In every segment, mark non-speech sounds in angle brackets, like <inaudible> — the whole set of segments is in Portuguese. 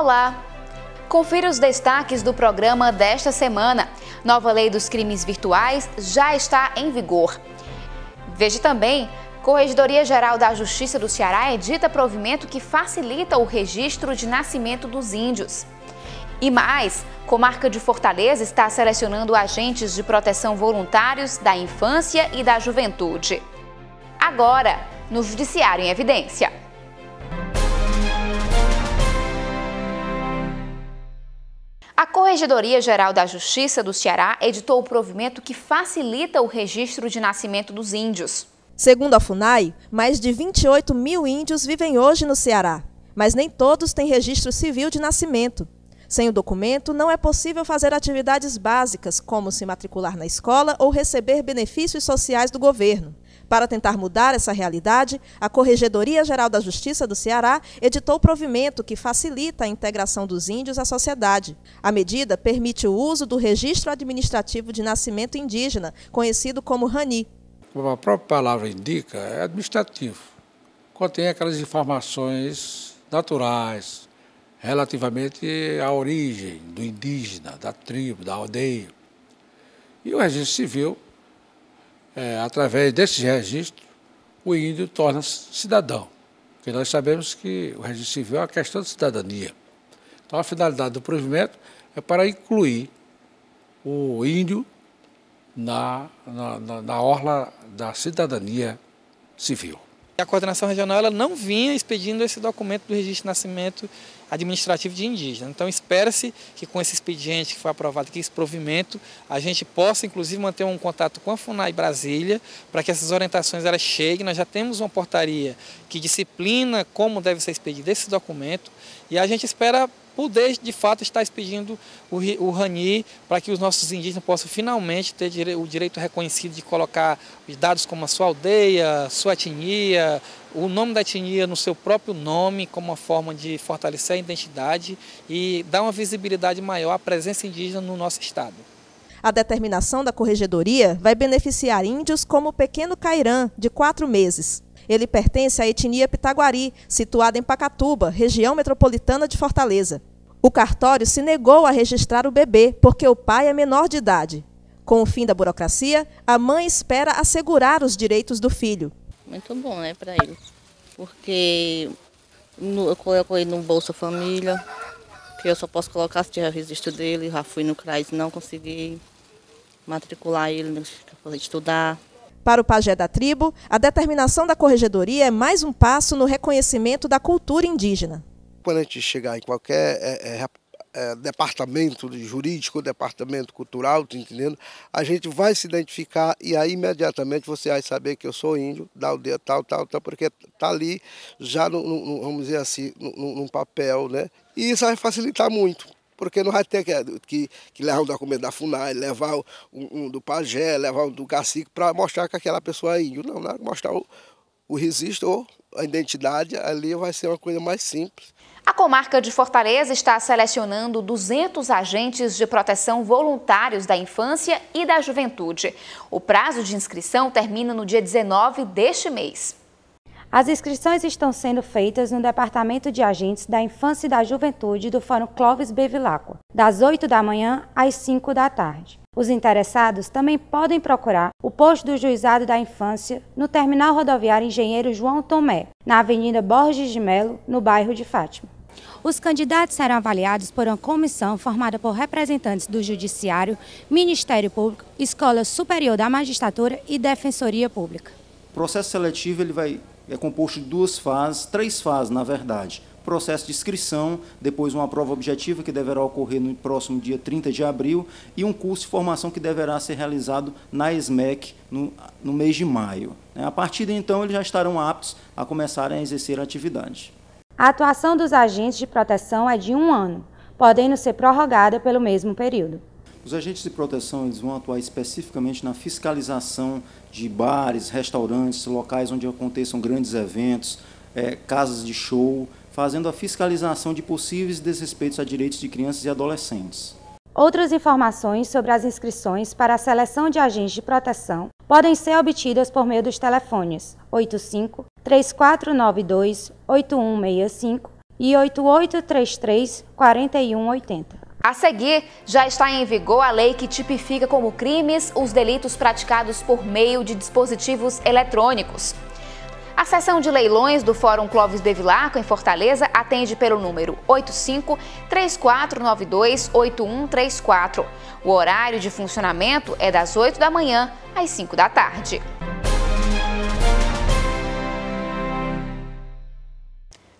Olá! Confira os destaques do programa desta semana. Nova lei dos crimes virtuais já está em vigor. Veja também Corregedoria Geral da Justiça do Ceará edita provimento que facilita o registro de nascimento dos índios. E mais, Comarca de Fortaleza está selecionando agentes de proteção voluntários da infância e da juventude. Agora, no Judiciário em Evidência. A Corregedoria Geral da Justiça do Ceará editou o provimento que facilita o registro de nascimento dos índios. Segundo a FUNAI, mais de 28 mil índios vivem hoje no Ceará, mas nem todos têm registro civil de nascimento. Sem o documento, não é possível fazer atividades básicas, como se matricular na escola ou receber benefícios sociais do governo. Para tentar mudar essa realidade, a Corregedoria Geral da Justiça do Ceará editou provimento que facilita a integração dos índios à sociedade. A medida permite o uso do registro administrativo de nascimento indígena, conhecido como RANI. Como a própria palavra indica, é administrativo. Contém aquelas informações naturais relativamente à origem do indígena, da tribo, da aldeia. E o registro civil é, através desse registro, o índio torna-se cidadão. Porque nós sabemos que o registro civil é uma questão de cidadania. Então, a finalidade do provimento é para incluir o índio na, na, na, na orla da cidadania civil. A coordenação regional ela não vinha expedindo esse documento do registro de nascimento administrativo de indígena. Então espera-se que com esse expediente que foi aprovado aqui, esse provimento, a gente possa inclusive manter um contato com a FUNAI Brasília para que essas orientações elas cheguem. Nós já temos uma portaria que disciplina como deve ser expedido esse documento e a gente espera poder de fato estar expedindo o, o RANI para que os nossos indígenas possam finalmente ter o direito reconhecido de colocar os dados como a sua aldeia, sua etnia, o nome da etnia no seu próprio nome, como uma forma de fortalecer a identidade e dar uma visibilidade maior à presença indígena no nosso estado. A determinação da corregedoria vai beneficiar índios como o pequeno Cairã, de quatro meses. Ele pertence à etnia Pitaguari, situada em Pacatuba, região metropolitana de Fortaleza. O cartório se negou a registrar o bebê porque o pai é menor de idade. Com o fim da burocracia, a mãe espera assegurar os direitos do filho. Muito bom, né, para ele. Porque no, eu ele no Bolsa Família, que eu só posso colocar se tiver registro dele. Já fui no CRAS, não consegui matricular ele para estudar. Para o pajé da tribo, a determinação da corregedoria é mais um passo no reconhecimento da cultura indígena. Quando a gente chegar em qualquer é, é, é, departamento jurídico, departamento cultural, tá entendendo? A gente vai se identificar e aí imediatamente você vai saber que eu sou índio, da aldeia tal, tal, tal, porque tá ali já, no, no vamos dizer assim, num papel, né? E isso vai facilitar muito. Porque não vai ter que, que, que levar um documento da FUNAI, levar um, um do pajé, levar um do cacique para mostrar que aquela pessoa é índio. Não, não mostrar o, o registro ou a identidade ali vai ser uma coisa mais simples. A comarca de Fortaleza está selecionando 200 agentes de proteção voluntários da infância e da juventude. O prazo de inscrição termina no dia 19 deste mês. As inscrições estão sendo feitas no Departamento de Agentes da Infância e da Juventude do Fórum Clóvis Bevilacqua, das 8 da manhã às 5 da tarde. Os interessados também podem procurar o posto do Juizado da Infância no Terminal Rodoviário Engenheiro João Tomé, na Avenida Borges de Melo, no bairro de Fátima. Os candidatos serão avaliados por uma comissão formada por representantes do Judiciário, Ministério Público, Escola Superior da Magistratura e Defensoria Pública. O processo seletivo ele vai é composto de duas fases, três fases, na verdade. Processo de inscrição, depois uma prova objetiva que deverá ocorrer no próximo dia 30 de abril e um curso de formação que deverá ser realizado na SMEC no, no mês de maio. É, a partir de então, eles já estarão aptos a começarem a exercer a atividade. A atuação dos agentes de proteção é de um ano, podendo ser prorrogada pelo mesmo período. Os agentes de proteção eles vão atuar especificamente na fiscalização de bares, restaurantes, locais onde aconteçam grandes eventos, é, casas de show, fazendo a fiscalização de possíveis desrespeitos a direitos de crianças e adolescentes. Outras informações sobre as inscrições para a seleção de agentes de proteção podem ser obtidas por meio dos telefones 85 3492 8165 e 8833 4180. A seguir, já está em vigor a lei que tipifica como crimes os delitos praticados por meio de dispositivos eletrônicos. A sessão de leilões do Fórum Clóvis Bevilacqua, em Fortaleza, atende pelo número 85 3492 8134. O horário de funcionamento é das 8 da manhã às 5 da tarde.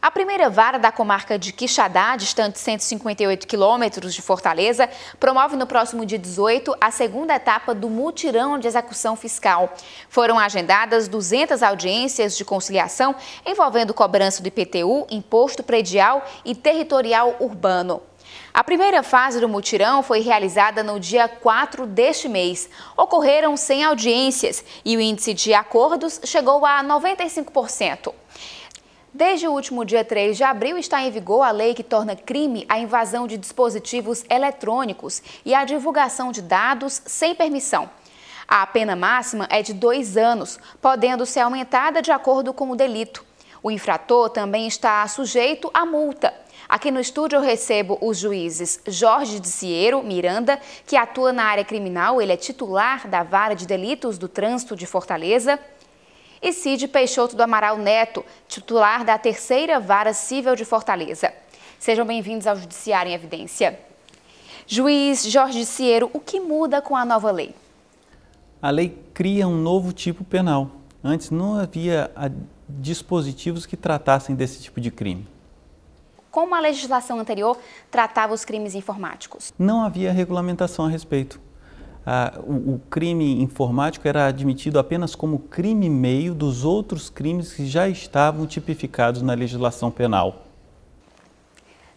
A primeira vara da comarca de Quixadá, distante 158 quilômetros de Fortaleza, promove no próximo dia 18 a segunda etapa do mutirão de execução fiscal. Foram agendadas 200 audiências de conciliação envolvendo cobrança do IPTU, imposto predial e territorial urbano. A primeira fase do mutirão foi realizada no dia 4 deste mês. Ocorreram 100 audiências e o índice de acordos chegou a 95%. Desde o último dia 3 de abril está em vigor a lei que torna crime a invasão de dispositivos eletrônicos e a divulgação de dados sem permissão. A pena máxima é de dois anos, podendo ser aumentada de acordo com o delito. O infrator também está sujeito à multa. Aqui no estúdio eu recebo os juízes Jorge de Ciero Miranda, que atua na área criminal, ele é titular da Vara de Delitos do Trânsito de Fortaleza, e Cid Peixoto do Amaral Neto, titular da terceira vara civil de Fortaleza. Sejam bem-vindos ao Judiciário em Evidência. Juiz Jorge Ciero, o que muda com a nova lei? A lei cria um novo tipo penal. Antes não havia ah, dispositivos que tratassem desse tipo de crime. Como a legislação anterior tratava os crimes informáticos? Não havia regulamentação a respeito ah, o, o, crime informático era admitido apenas como crime meio dos outros crimes que já estavam tipificados na legislação penal.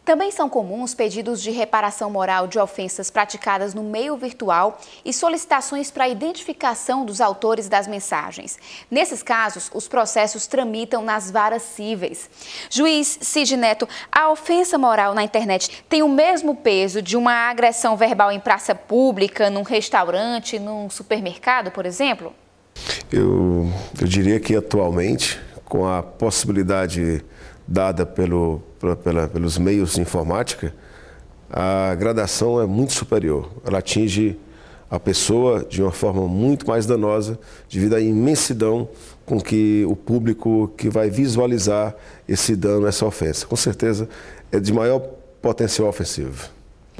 Também são comuns pedidos de reparação moral de ofensas praticadas no meio virtual e solicitações para a identificação dos autores das mensagens. Nesses casos, os processos tramitam nas varas cíveis. Juiz Cid Neto, a ofensa moral na internet tem o mesmo peso de uma agressão verbal em praça pública, num restaurante, num supermercado, por exemplo? Eu, eu diria que atualmente, com a possibilidade dada pelo, pela, pelos meios de informática, a gradação é muito superior. Ela atinge a pessoa de uma forma muito mais danosa, devido à imensidão com que o público que vai visualizar esse dano, essa ofensa. Com certeza é de maior potencial ofensivo.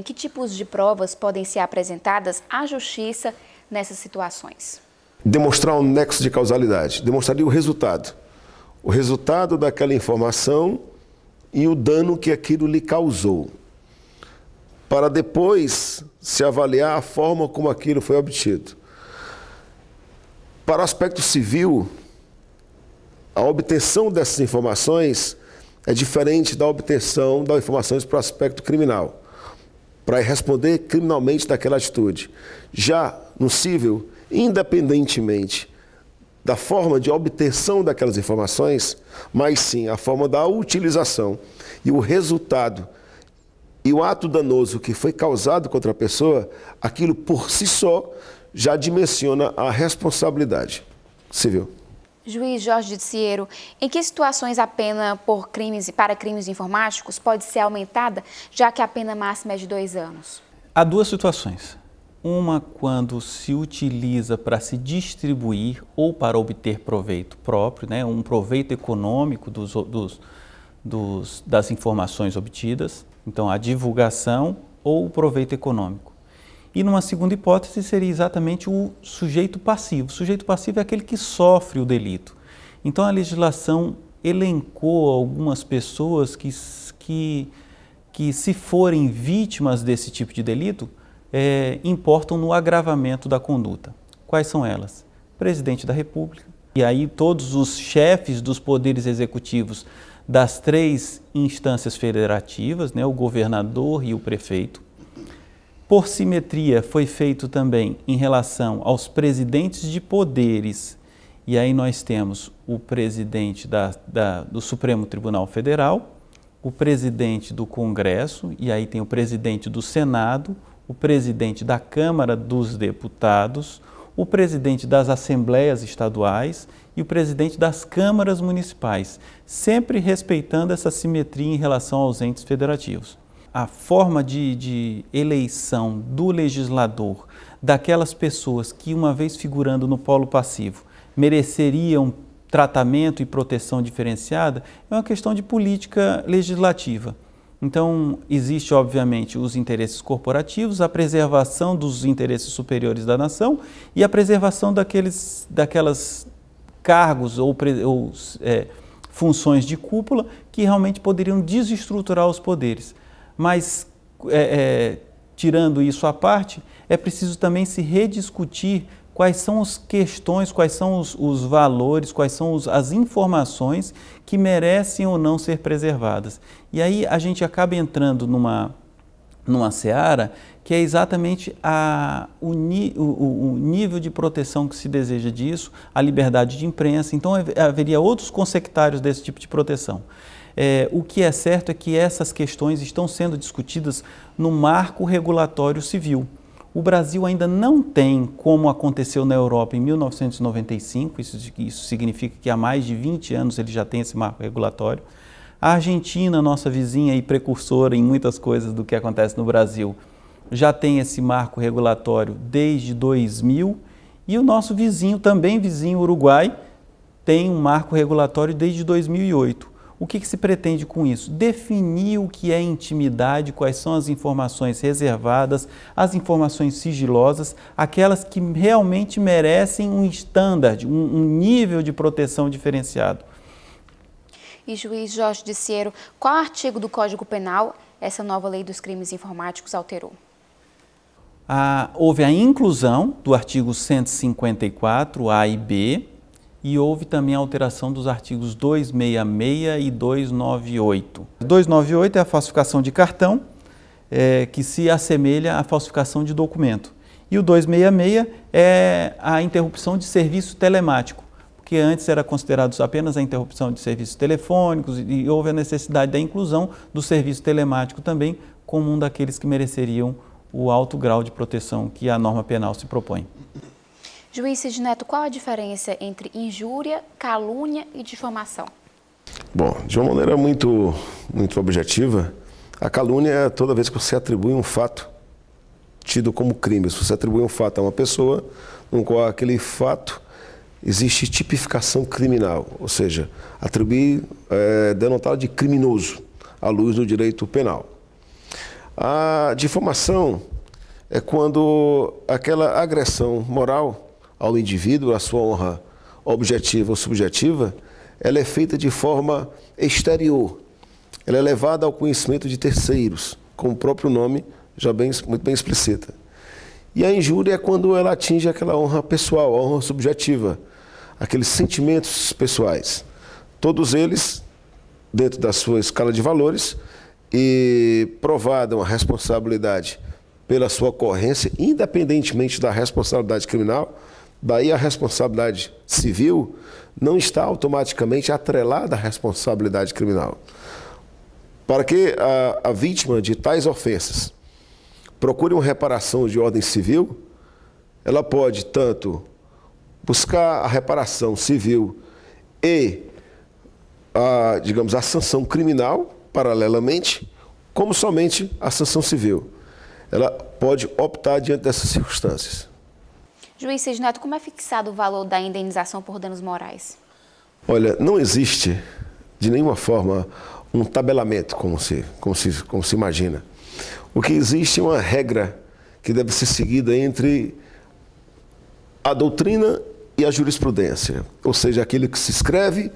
Que tipos de provas podem ser apresentadas à justiça nessas situações? Demonstrar um nexo de causalidade, demonstraria o resultado o resultado daquela informação e o dano que aquilo lhe causou, para depois se avaliar a forma como aquilo foi obtido. Para o aspecto civil, a obtenção dessas informações é diferente da obtenção das informações para o aspecto criminal, para responder criminalmente daquela atitude. Já no civil, independentemente da forma de obtenção daquelas informações, mas sim a forma da utilização e o resultado e o ato danoso que foi causado contra a pessoa, aquilo por si só já dimensiona a responsabilidade civil. Juiz Jorge de Ciero, em que situações a pena por crimes para crimes informáticos pode ser aumentada, já que a pena máxima é de dois anos? Há duas situações. Uma quando se utiliza para se distribuir ou para obter proveito próprio, né, um proveito econômico dos, dos, dos, das informações obtidas, então a divulgação ou o proveito econômico. E numa segunda hipótese seria exatamente o sujeito passivo. O sujeito passivo é aquele que sofre o delito. Então a legislação elencou algumas pessoas que, que, que se forem vítimas desse tipo de delito, é, importam no agravamento da conduta. Quais são elas? Presidente da República, e aí todos os chefes dos poderes executivos das três instâncias federativas, né, o governador e o prefeito. Por simetria, foi feito também em relação aos presidentes de poderes. E aí nós temos o presidente da, da, do Supremo Tribunal Federal, o presidente do Congresso, e aí tem o presidente do Senado, o presidente da Câmara dos Deputados, o presidente das assembleias estaduais e o presidente das câmaras municipais, sempre respeitando essa simetria em relação aos entes federativos. A forma de, de, eleição do legislador, daquelas pessoas que, uma vez figurando no polo passivo, mereceriam tratamento e proteção diferenciada, é uma questão de política legislativa. Então, existe, obviamente, os interesses corporativos, a preservação dos interesses superiores da nação e a preservação daqueles, daquelas cargos ou, ou é, funções de cúpula que realmente poderiam desestruturar os poderes. Mas, é, é, tirando isso à parte, é preciso também se rediscutir quais são as questões, quais são os, os valores, quais são os, as informações que merecem ou não ser preservadas. E aí a gente acaba entrando numa, numa seara que é exatamente a, o, o, o, nível de proteção que se deseja disso, a liberdade de imprensa. Então haveria outros consectários desse tipo de proteção. É, o que é certo é que essas questões estão sendo discutidas no marco regulatório civil. O Brasil ainda não tem, como aconteceu na Europa em 1995, isso, isso significa que há mais de 20 anos ele já tem esse marco regulatório. A Argentina, nossa vizinha e precursora em muitas coisas do que acontece no Brasil, já tem esse marco regulatório desde 2000 e o nosso vizinho, também vizinho Uruguai, tem um marco regulatório desde 2008. O que, que, se pretende com isso? Definir o que é intimidade, quais são as informações reservadas, as informações sigilosas, aquelas que realmente merecem um estándar, um, um nível de proteção diferenciado. E juiz Jorge de Ciero, qual artigo do Código Penal essa nova lei dos crimes informáticos alterou? Ah, houve a inclusão do artigo 154A e B, e houve também a alteração dos artigos 266 e 298. 298 é a falsificação de cartão, é, que se assemelha à falsificação de documento. E o 266 é a interrupção de serviço telemático, porque antes era considerado apenas a interrupção de serviços telefônicos e houve a necessidade da inclusão do serviço telemático também como um daqueles que mereceriam o alto grau de proteção que a norma penal se propõe. Juiz Sidneto, qual a diferença entre injúria, calúnia e difamação? Bom, de uma maneira muito, muito objetiva, a calúnia é toda vez que você atribui um fato tido como crime. Se você atribui um fato a uma pessoa, no qual aquele fato existe tipificação criminal, ou seja, atribuir, é, de criminoso, à luz do direito penal. A difamação é quando aquela agressão moral ao indivíduo, a sua honra objetiva ou subjetiva, ela é feita de forma exterior. Ela é levada ao conhecimento de terceiros, como o próprio nome já bem, muito bem explicita. E a injúria é quando ela atinge aquela honra pessoal, a honra subjetiva, aqueles sentimentos pessoais. Todos eles, dentro da sua escala de valores, e provada uma responsabilidade pela sua ocorrência, independentemente da responsabilidade criminal, Daí a responsabilidade civil não está automaticamente atrelada à responsabilidade criminal. Para que a, a vítima de tais ofensas procure uma reparação de ordem civil, ela pode tanto buscar a reparação civil e, a, digamos, a sanção criminal, paralelamente, como somente a sanção civil. Ela pode optar diante dessas circunstâncias. Juiz Cisneto, como é fixado o valor da indenização por danos morais? Olha, não existe de nenhuma forma um tabelamento, como se, como se, como se imagina. O que existe é uma regra que deve ser seguida entre a doutrina e a jurisprudência, ou seja, aquilo que se escreve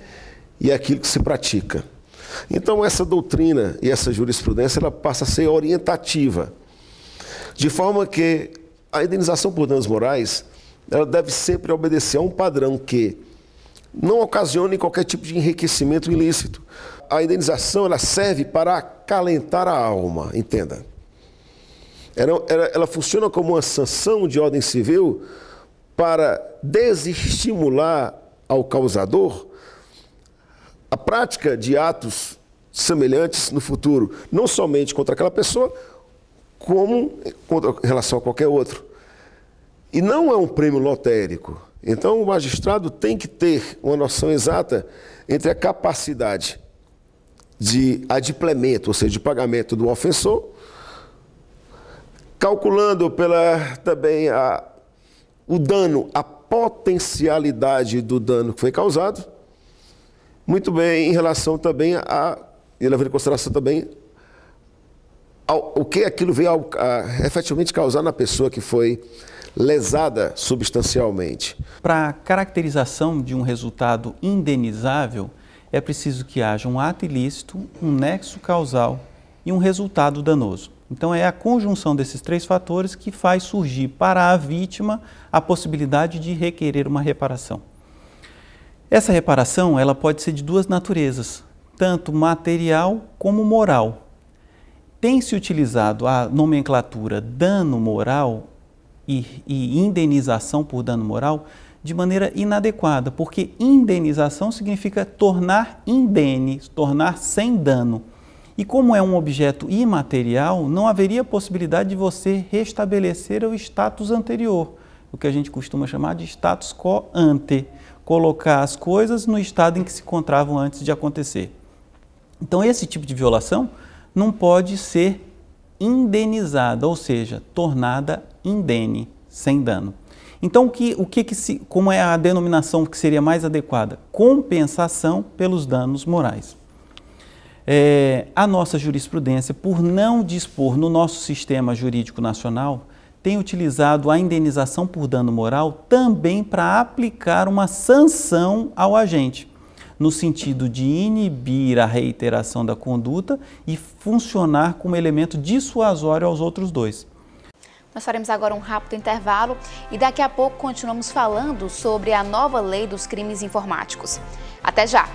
e aquilo que se pratica. Então essa doutrina e essa jurisprudência ela passa a ser orientativa, de forma que a indenização por danos morais ela deve sempre obedecer a um padrão que não ocasione qualquer tipo de enriquecimento ilícito. A indenização ela serve para acalentar a alma, entenda. Ela, ela, ela funciona como uma sanção de ordem civil para desestimular ao causador a prática de atos semelhantes no futuro, não somente contra aquela pessoa, como contra, em relação a qualquer outro. E não é um prêmio lotérico. Então, o magistrado tem que ter uma noção exata entre a capacidade de adiplemento, ou seja, de pagamento do ofensor, calculando pela também a, o dano, a potencialidade do dano que foi causado, muito bem em relação também a, e levando em consideração também o que aquilo veio a, efetivamente causar na pessoa que foi lesada substancialmente. Para a caracterização de um resultado indenizável, é preciso que haja um ato ilícito, um nexo causal e um resultado danoso. Então é a conjunção desses três fatores que faz surgir para a vítima a possibilidade de requerer uma reparação. Essa reparação, ela pode ser de duas naturezas, tanto material como moral tem se utilizado a nomenclatura dano moral e, e, indenização por dano moral de maneira inadequada, porque indenização significa tornar indene, tornar sem dano. E como é um objeto imaterial, não haveria possibilidade de você restabelecer o status anterior, o que a gente costuma chamar de status quo ante, colocar as coisas no estado em que se encontravam antes de acontecer. Então, esse tipo de violação não pode ser indenizada, ou seja, tornada indene, sem dano. Então, o que, o que, que se, como é a denominação que seria mais adequada? Compensação pelos danos morais. É, a nossa jurisprudência, por não dispor no nosso sistema jurídico nacional, tem utilizado a indenização por dano moral também para aplicar uma sanção ao agente no sentido de inibir a reiteração da conduta e funcionar como elemento dissuasório aos outros dois. Nós faremos agora um rápido intervalo e daqui a pouco continuamos falando sobre a nova lei dos crimes informáticos. Até já!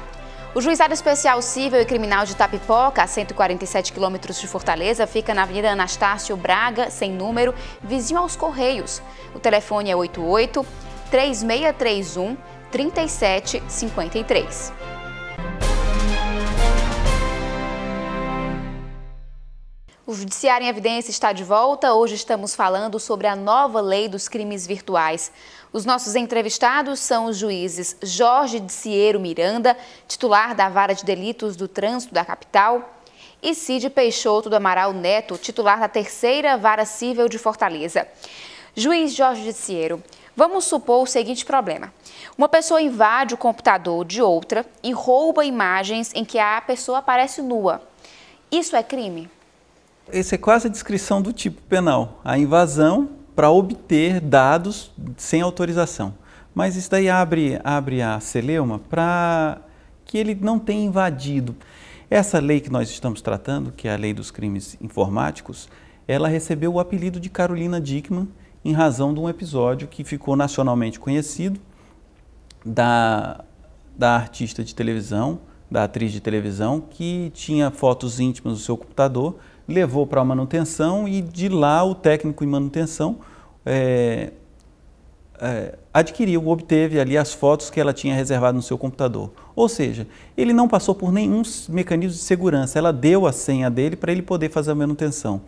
O Juizado Especial Civil e Criminal de Tapipoca, a 147 quilômetros de Fortaleza, fica na Avenida Anastácio Braga, sem número, vizinho aos Correios. O telefone é 88 3631 3753. O Judiciário em Evidência está de volta. Hoje estamos falando sobre a nova lei dos crimes virtuais. Os nossos entrevistados são os juízes Jorge de Ciero Miranda, titular da Vara de Delitos do Trânsito da Capital, e Cid Peixoto do Amaral Neto, titular da Terceira Vara Civil de Fortaleza. Juiz Jorge de Ciero, Vamos supor o seguinte problema: uma pessoa invade o computador de outra e rouba imagens em que a pessoa aparece nua. Isso é crime? Essa é quase a descrição do tipo penal: a invasão para obter dados sem autorização. Mas isso daí abre, abre a celeuma para que ele não tenha invadido. Essa lei que nós estamos tratando, que é a lei dos crimes informáticos, ela recebeu o apelido de Carolina Dickman em razão de um episódio que ficou nacionalmente conhecido da, da artista de televisão, da atriz de televisão, que tinha fotos íntimas no seu computador, levou para a manutenção e de lá o técnico em manutenção é, é, adquiriu, obteve ali as fotos que ela tinha reservado no seu computador. Ou seja, ele não passou por nenhum mecanismo de segurança, ela deu a senha dele para ele poder fazer a manutenção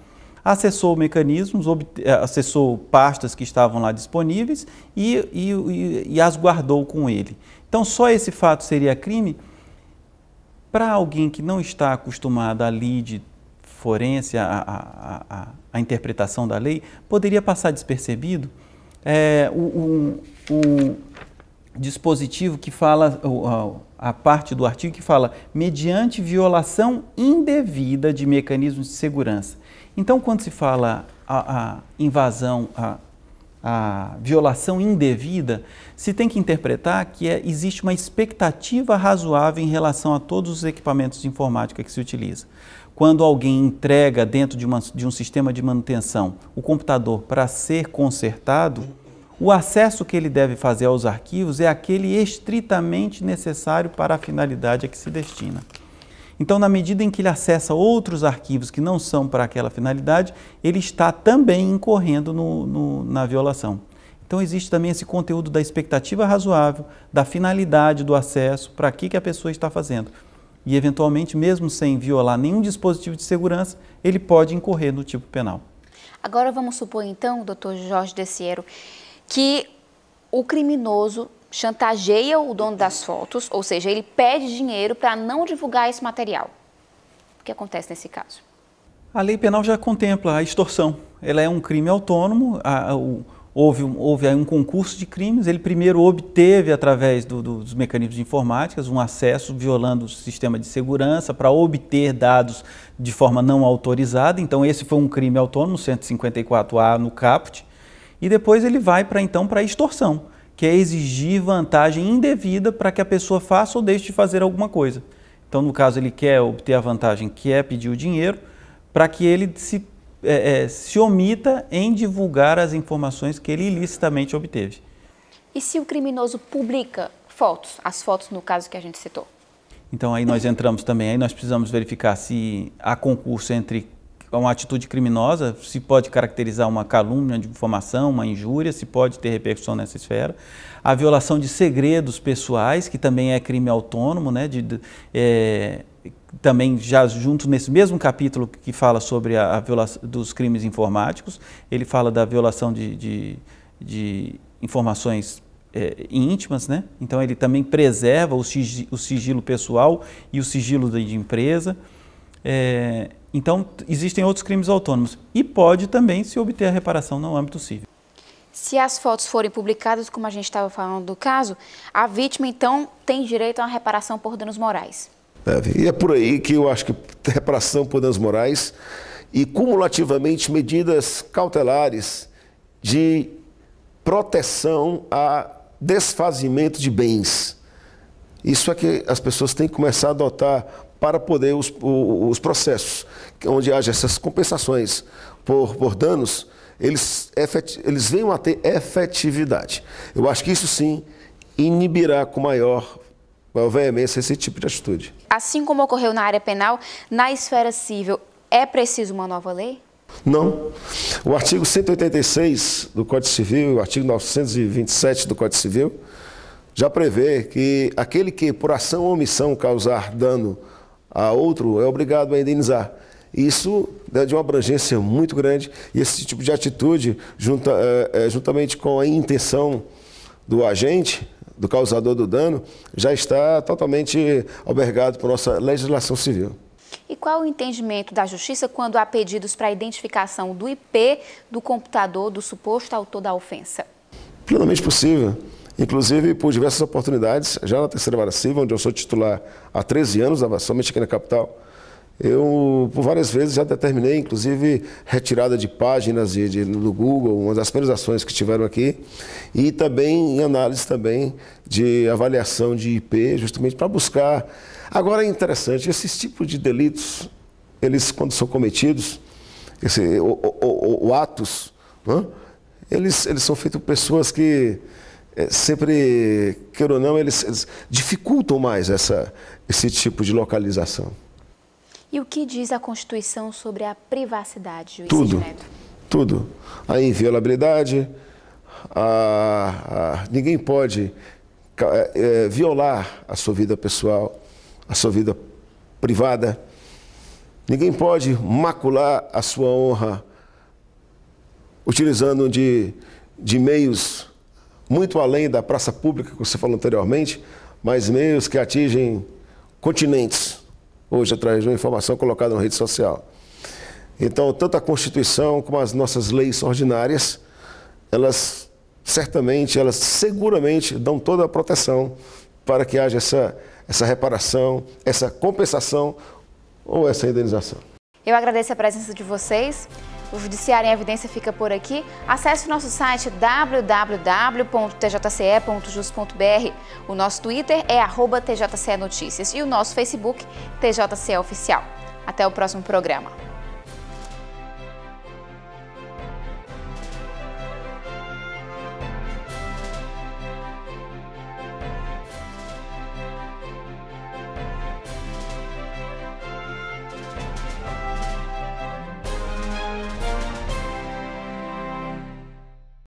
acessou mecanismos, eh, acessou pastas que estavam lá disponíveis e, e, e as guardou com ele. Então, só esse fato seria crime? Para alguém que não está acostumado à lide forense, à, interpretação da lei, poderia passar despercebido é, o, o, o, dispositivo que fala, a parte do artigo que fala mediante violação indevida de mecanismos de segurança. Então, quando se fala a, a invasão, a, a violação indevida, se tem que interpretar que é, existe uma expectativa razoável em relação a todos os equipamentos de informática que se utiliza. Quando alguém entrega dentro de, uma, de um sistema de manutenção o computador para ser consertado, o acesso que ele deve fazer aos arquivos é aquele estritamente necessário para a finalidade a que se destina. Então, na medida em que ele acessa outros arquivos que não são para aquela finalidade, ele está também incorrendo no, no, na violação. Então, existe também esse conteúdo da expectativa razoável, da finalidade do acesso, para que, que a pessoa está fazendo. E, eventualmente, mesmo sem violar nenhum dispositivo de segurança, ele pode incorrer no tipo penal. Agora, vamos supor, então, doutor Jorge Dessiero, que o criminoso chantageia o dono das fotos, ou seja, ele pede dinheiro para não divulgar esse material. O que acontece nesse caso? A lei penal já contempla a extorsão. Ela é um crime autônomo. A, a, o, houve, um, houve um concurso de crimes. Ele primeiro obteve, através do, do, dos mecanismos de informática, um acesso violando o sistema de segurança para obter dados de forma não autorizada. Então, esse foi um crime autônomo, 154A no caput. E depois ele vai para então para a extorsão que é exigir vantagem indevida para que a pessoa faça ou deixe de fazer alguma coisa. Então, no caso, ele quer obter a vantagem, quer é pedir o dinheiro, para que ele se, é, é, se omita em divulgar as informações que ele ilicitamente obteve. E se o criminoso publica fotos, as fotos no caso que a gente citou? Então aí nós entramos também, aí nós precisamos verificar se há concurso entre é uma atitude criminosa, se pode caracterizar uma calúnia de informação, uma injúria, se pode ter repercussão nessa esfera. A violação de segredos pessoais, que também é crime autônomo, né, de, de é, também já junto nesse mesmo capítulo que fala sobre a, a violação dos crimes informáticos, ele fala da violação de, de, de informações é, íntimas, né? Então ele também preserva o sigilo, o sigilo pessoal e o sigilo de empresa. É, então, existem outros crimes autônomos. E pode também se obter a reparação no âmbito civil. Se as fotos forem publicadas, como a gente estava falando do caso, a vítima então tem direito a uma reparação por danos morais. É, e é por aí que eu acho que <laughs> reparação por danos morais e cumulativamente medidas cautelares de proteção a desfazimento de bens. Isso é que as pessoas têm que começar a adotar para poder os, os processos, é onde haja essas compensações por, por danos, eles, efet, eles venham a ter efetividade. Eu acho que isso sim inibirá com maior maior veemência esse tipo de atitude. Assim como ocorreu na área penal, na esfera civil é preciso uma nova lei? Não. O artigo 186 do Código Civil, o artigo 927 do Código Civil, já prevê que aquele que por ação ou omissão causar dano a outro é obrigado a indenizar. Isso é de uma abrangência muito grande e esse tipo de atitude, junta, é, é, juntamente com a intenção do agente, do causador do dano, já está totalmente albergado por nossa legislação civil. E qual o entendimento da Justiça quando há pedidos para a identificação do IP do computador do suposto autor da ofensa? Plenamente possível. Inclusive, por diversas oportunidades, já na terceira vara civil, onde eu sou titular há 13 anos, né, somente aqui na capital, eu, por várias vezes, já determinei, inclusive, retirada de páginas de, de, do Google, uma das primeiras ações que tiveram aqui, e também em análise também de avaliação de IP, justamente para buscar. Agora é interessante, esses tipos de delitos, eles, quando são cometidos, esse, o, o, o, o atos, né, eles, eles são feitos por pessoas que é, sempre, quer ou não, eles, eles dificultam mais essa, esse tipo de localização. E o que diz a Constituição sobre a privacidade, juiz Tudo, tudo. A inviolabilidade, a, a, ninguém pode é, é, violar a sua vida pessoal, a sua vida privada. Ninguém pode macular a sua honra utilizando de, de meios muito além da praça pública que você falou anteriormente, mas meios que atingem continentes, hoje através de uma informação colocada na rede social. Então, tanto a Constituição como as nossas leis ordinárias, elas certamente, elas seguramente dão toda a proteção para que haja essa, essa reparação, essa compensação ou essa indenização. Eu agradeço a presença de vocês. O Judiciário em Evidência fica por aqui. Acesse o nosso site www.tjce.jus.br. O nosso Twitter é TJCE Notícias e o nosso Facebook TJCE Oficial. Até o próximo programa.